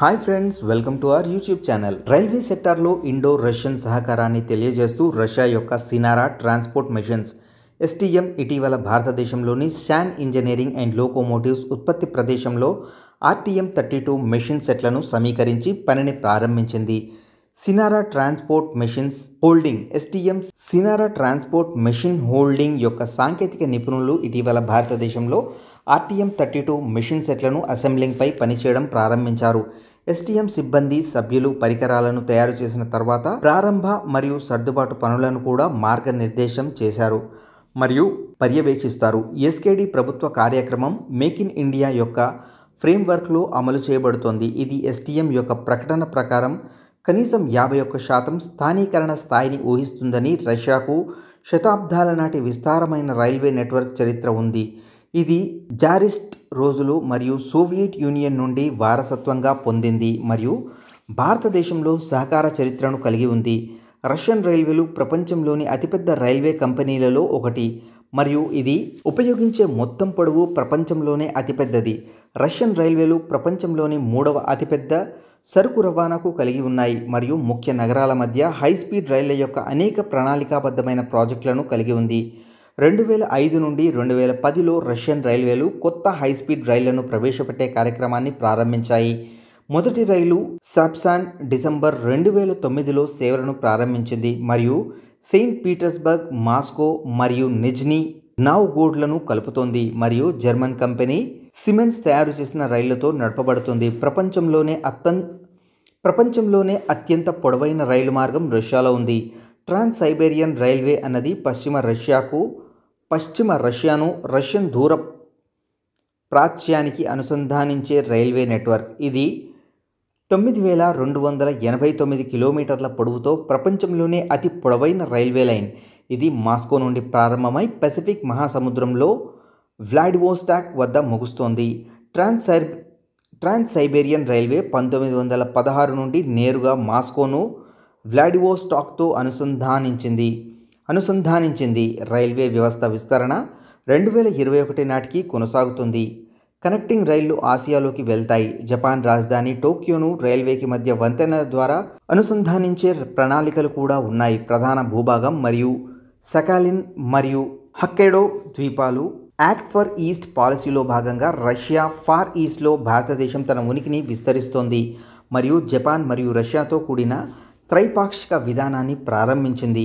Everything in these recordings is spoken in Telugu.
hi friends welcome to our YouTube channel railway సెక్టార్లో ఇండో రష్యన్ సహకారాన్ని తెలియజేస్తూ రష్యా యొక్క సినారా ట్రాన్స్పోర్ట్ మిషన్స్ ఎస్టీఎం ఇటీవల భారతదేశంలోని శాన్ ఇంజనీరింగ్ అండ్ లోకోమోటివ్స్ ఉత్పత్తి ప్రదేశంలో ఆర్టీఎం థర్టీ టూ మెషిన్ సెట్లను సమీకరించి పనిని ప్రారంభించింది Sinara Transport Machines Holding STM Sinara Transport Machine Holding యొక్క సాంకేతిక నిపుణులు ఇటీవల భారతదేశంలో ఆర్టీఎం థర్టీ టూ మెషిన్ సెట్లను అసెంబ్లింగ్పై పనిచేయడం ప్రారంభించారు ఎస్టీఎం సిబ్బంది సభ్యులు పరికరాలను తయారు చేసిన తర్వాత ప్రారంభ మరియు సర్దుబాటు పనులను కూడా మార్గనిర్దేశం చేశారు మరియు పర్యవేక్షిస్తారు ఎస్కేడి ప్రభుత్వ కార్యక్రమం మేక్ ఇన్ ఇండియా యొక్క ఫ్రేమ్వర్క్లో అమలు చేయబడుతోంది ఇది ఎస్టీఎం యొక్క ప్రకటన ప్రకారం కనీసం యాభై ఒక్క శాతం స్థానీకరణ స్థాయిని ఊహిస్తుందని రష్యాకు శతాబ్దాల నాటి విస్తారమైన రైల్వే నెట్వర్క్ చరిత్ర ఉంది ఇది జారిస్ట్ రోజులు మరియు సోవియట్ యూనియన్ నుండి వారసత్వంగా పొందింది మరియు భారతదేశంలో సహకార చరిత్రను కలిగి ఉంది రష్యన్ రైల్వేలు ప్రపంచంలోని అతిపెద్ద రైల్వే కంపెనీలలో ఒకటి మరియు ఇది ఉపయోగించే మొత్తం పొడవు ప్రపంచంలోనే అతిపెద్దది రష్యన్ రైల్వేలు ప్రపంచంలోని మూడవ అతిపెద్ద సరుకు రవాణాకు కలిగి ఉన్నాయి మరియు ముఖ్య నగరాల మధ్య హై స్పీడ్ రైళ్ల యొక్క అనేక ప్రణాళికాబద్ధమైన ప్రాజెక్టులను కలిగి ఉంది రెండు వేల ఐదు నుండి రెండు వేల పదిలో రష్యన్ రైల్వేలు కొత్త హై స్పీడ్ రైళ్లను ప్రవేశపెట్టే కార్యక్రమాన్ని ప్రారంభించాయి మొదటి రైలు సాప్సాన్ డిసెంబర్ రెండు వేల తొమ్మిదిలో సేవలను ప్రారంభించింది మరియు సెయింట్ పీటర్స్బర్గ్ మాస్కో మరియు నిజ్నీ నావ్ గోడ్లను కలుపుతోంది మరియు జర్మన్ కంపెనీ సిమెన్స్ తయారు చేసిన రైళ్లతో నడపబడుతుంది ప్రపంచంలోనే అత్యంత ప్రపంచంలోనే అత్యంత పొడవైన రైలు మార్గం రష్యాలో ఉంది ట్రాన్స్ సైబేరియన్ రైల్వే అన్నది పశ్చిమ రష్యాకు పశ్చిమ రష్యాను రష్యన్ దూర ప్రాచ్యానికి అనుసంధానించే రైల్వే నెట్వర్క్ ఇది తొమ్మిది వేల రెండు వందల ఎనభై తొమ్మిది కిలోమీటర్ల పొడవుతో ప్రపంచంలోనే అతి పొడవైన రైల్వే లైన్ ఇది మాస్కో నుండి ప్రారంభమై పెసిఫిక్ మహాసముద్రంలో వ్లాడివోస్టాక్ వద్ద ముగుస్తోంది ట్రాన్స్ ట్రాన్స్ సైబేరియన్ రైల్వే పంతొమ్మిది వందల పదహారు నుండి నేరుగా మాస్కోను వ్లాడివోస్టాక్తో అనుసంధానించింది అనుసంధానించింది రైల్వే వ్యవస్థ విస్తరణ రెండు వేల ఇరవై ఒకటి నాటికి కొనసాగుతుంది కనెక్టింగ్ రైళ్లు ఆసియాలోకి వెళ్తాయి జపాన్ రాజధాని టోక్యోను రైల్వేకి మధ్య వంతెన ద్వారా అనుసంధానించే ప్రణాళికలు కూడా ఉన్నాయి ప్రధాన భూభాగం మరియు సకాలిన్ మరియు హక్కెడో ద్వీపాలు యాక్ట్ ఫర్ ఈస్ట్ పాలసీలో భాగంగా రష్యా ఫార్ ఈస్ట్లో భారతదేశం తన ఉనికిని విస్తరిస్తోంది మరియు జపాన్ మరియు రష్యాతో కూడిన త్రైపాక్షిక విధానాన్ని ప్రారంభించింది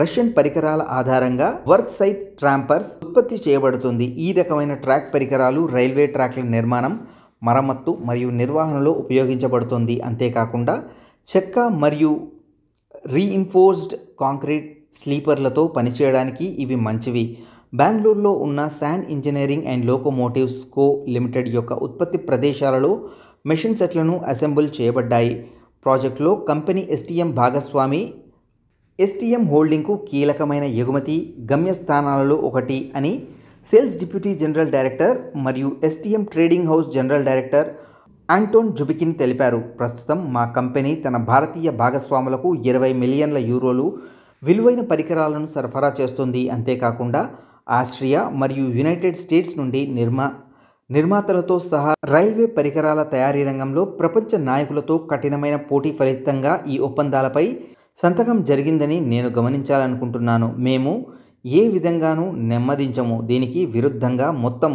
రష్యన్ పరికరాల ఆధారంగా వర్క్ సైట్ ట్రాంపర్స్ ఉత్పత్తి చేయబడుతుంది ఈ రకమైన ట్రాక్ పరికరాలు రైల్వే ట్రాక్ల నిర్మాణం మరమ్మత్తు మరియు నిర్వహణలో ఉపయోగించబడుతుంది అంతేకాకుండా చెక్క మరియు రీఇన్ఫోర్స్డ్ కాంక్రీట్ స్లీపర్లతో పనిచేయడానికి ఇవి మంచివి బెంగళూరులో ఉన్న san engineering and locomotives co limited యొక్క ఉత్పత్తి ప్రదేశాలలో మెషిన్ సెట్లను అసెంబుల్ చేయబడ్డాయి ప్రాజెక్టులో కంపెనీ ఎస్టీఎం భాగస్వామి ఎస్టీఎం హోల్డింగ్కు కీలకమైన ఎగుమతి గమ్యస్థానాలలో ఒకటి అని సేల్స్ డిప్యూటీ జనరల్ డైరెక్టర్ మరియు STM trading house general director Anton Zubikin తెలిపారు ప్రస్తుతం మా కంపెనీ తన భారతీయ భాగస్వాములకు ఇరవై మిలియన్ల యూరోలు విలువైన పరికరాలను సరఫరా చేస్తుంది అంతేకాకుండా ఆస్ట్రియా మరియు యునైటెడ్ స్టేట్స్ నుండి నిర్మా నిర్మాతలతో సహా రైల్వే పరికరాల తయారీ రంగంలో ప్రపంచ నాయకులతో కఠినమైన పోటీ ఫలితంగా ఈ ఒప్పందాలపై సంతకం జరిగిందని నేను గమనించాలనుకుంటున్నాను మేము ఏ విధంగానూ నెమ్మదించము దీనికి విరుద్ధంగా మొత్తం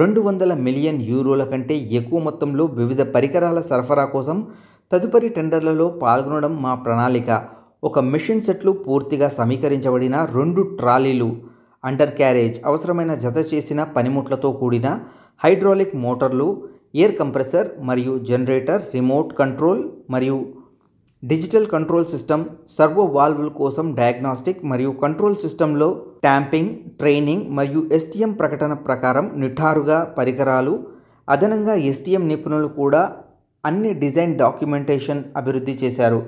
రెండు వందల మిలియన్ యూరోల కంటే ఎక్కువ మొత్తంలో వివిధ పరికరాల సరఫరా కోసం తదుపరి టెండర్లలో పాల్గొనడం మా ప్రణాళిక ఒక మిషన్ సెట్లు పూర్తిగా సమీకరించబడిన రెండు ట్రాలీలు అండర్ క్యారేజ్ అవసరమైన జత చేసిన పనిముట్లతో కూడిన హైడ్రాలిక్ మోటార్లు ఎయిర్ కంప్రెసర్ మరియు జనరేటర్ రిమోట్ కంట్రోల్ మరియు డిజిటల్ కంట్రోల్ సిస్టమ్ సర్వో వాల్వుల కోసం డయాగ్నాస్టిక్ మరియు కంట్రోల్ సిస్టంలో ట్యాంపింగ్ ట్రైనింగ్ మరియు ఎస్టీఎం ప్రకటన ప్రకారం నిఠారుగా పరికరాలు అదనంగా ఎస్టీఎం నిపుణులు కూడా అన్ని డిజైన్ డాక్యుమెంటేషన్ అభివృద్ధి చేశారు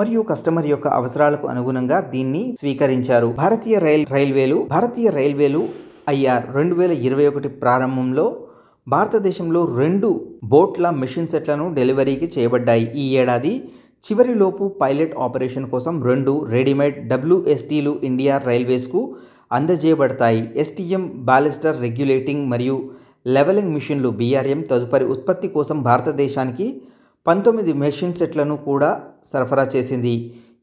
మరియు కస్టమర్ యొక్క అవసరాలకు అనుగుణంగా దీన్ని స్వీకరించారు భారతీయ రైల్ రైల్వేలు భారతీయ రైల్వేలు ఐఆర్ రెండు వేల ఇరవై ఒకటి ప్రారంభంలో భారతదేశంలో రెండు బోట్ల మిషన్ సెట్లను డెలివరీకి చేయబడ్డాయి ఈ ఏడాది చివరిలోపు పైలట్ ఆపరేషన్ కోసం రెండు రెడీమేడ్ డబ్ల్యూఎస్టీలు ఇండియా రైల్వేస్కు అందజేయబడతాయి ఎస్టీఎం బాలిస్టర్ రెగ్యులేటింగ్ మరియు లెవలింగ్ మిషన్లు బీఆర్ఎం తదుపరి ఉత్పత్తి కోసం భారతదేశానికి పంతొమ్మిది మెషిన్ సెట్లను కూడా సరఫరా చేసింది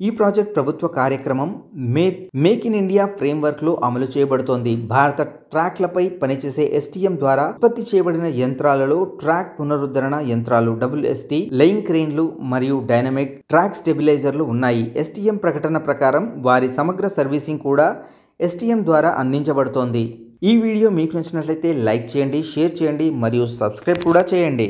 ఈ ప్రాజెక్ట్ ప్రభుత్వ కార్యక్రమం మే మేక్ ఇన్ ఇండియా ఫ్రేమ్వర్క్లో అమలు చేయబడుతోంది భారత ట్రాక్లపై పనిచేసే ఎస్టీఎం ద్వారా ఉత్పత్తి చేయబడిన యంత్రాలలో ట్రాక్ పునరుద్ధరణ యంత్రాలు డబ్ల్యూఎస్టీ లైన్ క్రెయిన్లు మరియు డైనమిక్ ట్రాక్ స్టెబిలైజర్లు ఉన్నాయి ఎస్టీఎం ప్రకటన ప్రకారం వారి సమగ్ర సర్వీసింగ్ కూడా ఎస్టీఎం ద్వారా అందించబడుతోంది ఈ వీడియో మీకు నచ్చినట్లయితే లైక్ చేయండి షేర్ చేయండి మరియు సబ్స్క్రైబ్ కూడా చేయండి